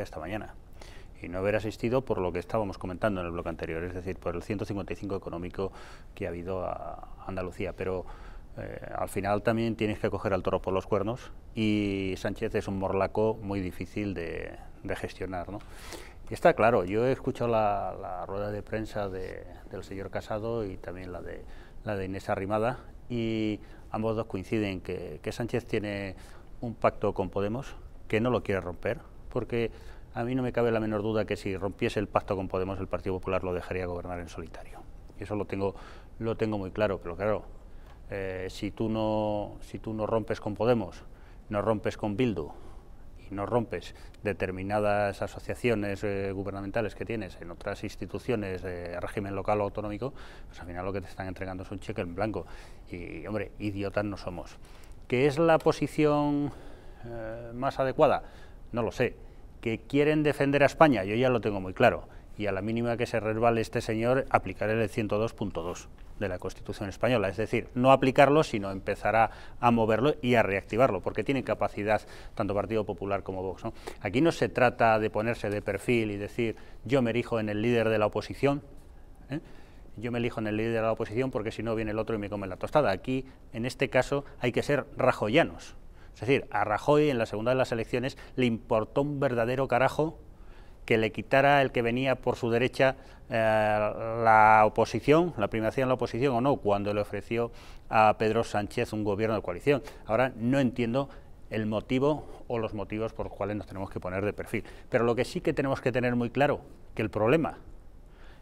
esta mañana y no haber asistido por lo que estábamos comentando en el bloque anterior, es decir, por el 155 económico que ha habido a Andalucía. Pero eh, al final también tienes que coger al toro por los cuernos y Sánchez es un morlaco muy difícil de, gestionar. ¿no? está claro, yo he escuchado la, rueda de prensa del señor Casado y también la de, la de Inés Arrimada y ambos dos coinciden que Sánchez tiene un pacto con Podemos que no lo quiere romper, porque a mí no me cabe la menor duda que si rompiese el pacto con Podemos, el Partido Popular lo dejaría gobernar en solitario. Y eso lo tengo, lo tengo muy claro, pero claro, eh, si, tú no, si tú no rompes con Podemos, no rompes con Bildu, ...y no rompes determinadas asociaciones eh, gubernamentales que tienes en otras instituciones de régimen local o autonómico, pues al final lo que te están entregando es un cheque en blanco. Y, hombre, idiotas no somos. ¿Qué es la posición eh, más adecuada? no lo sé. Que quieren defender a España, yo ya lo tengo muy claro. Y a la mínima que se resbale este señor, aplicaré el 102.2 de la Constitución española. Es decir, no aplicarlo, sino empezar a, moverlo y a reactivarlo, porque tiene capacidad tanto Partido Popular como Vox. Aquí no se trata de ponerse de perfil y decir yo me elijo en el líder de la oposición. ¿eh? Yo me elijo en el líder de la oposición porque si no viene el otro y me come la tostada. Aquí, en este caso, hay que ser rajoyanos es decir, a Rajoy en la segunda de las elecciones le importó un verdadero carajo que le quitara el que venía por su derecha eh, la oposición, la primacía en la oposición o no, cuando le ofreció a Pedro Sánchez un gobierno de coalición. Ahora no entiendo el motivo o los motivos por los cuales nos tenemos que poner de perfil. Pero lo que sí que tenemos que tener muy claro, que el problema,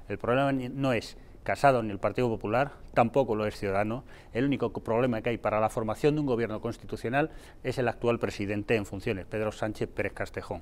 el problema no es Casado en el Partido Popular, tampoco lo es Ciudadano. El único problema que hay para la formación de un gobierno constitucional es el actual presidente en funciones, Pedro Sánchez Pérez Castejón.